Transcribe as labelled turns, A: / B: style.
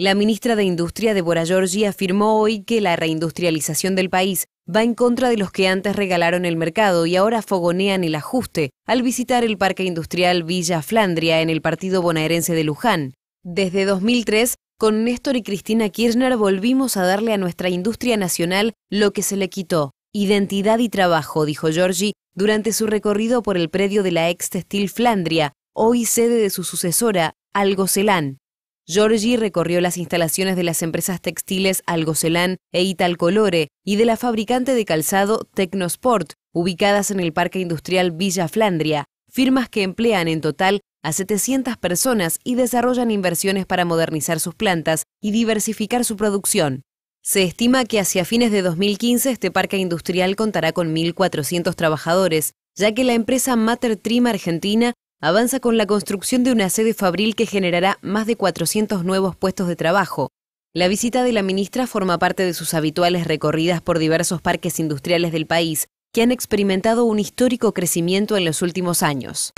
A: La ministra de Industria, Débora Giorgi, afirmó hoy que la reindustrialización del país va en contra de los que antes regalaron el mercado y ahora fogonean el ajuste al visitar el Parque Industrial Villa Flandria en el partido bonaerense de Luján. Desde 2003, con Néstor y Cristina Kirchner volvimos a darle a nuestra industria nacional lo que se le quitó, identidad y trabajo, dijo Giorgi durante su recorrido por el predio de la ex textil Flandria, hoy sede de su sucesora, Algocelán. Giorgi recorrió las instalaciones de las empresas textiles Algocelán e Italcolore y de la fabricante de calzado Tecnosport, ubicadas en el Parque Industrial Villa Flandria, firmas que emplean en total a 700 personas y desarrollan inversiones para modernizar sus plantas y diversificar su producción. Se estima que hacia fines de 2015 este parque industrial contará con 1.400 trabajadores, ya que la empresa Mater Trim Argentina avanza con la construcción de una sede fabril que generará más de 400 nuevos puestos de trabajo. La visita de la ministra forma parte de sus habituales recorridas por diversos parques industriales del país, que han experimentado un histórico crecimiento en los últimos años.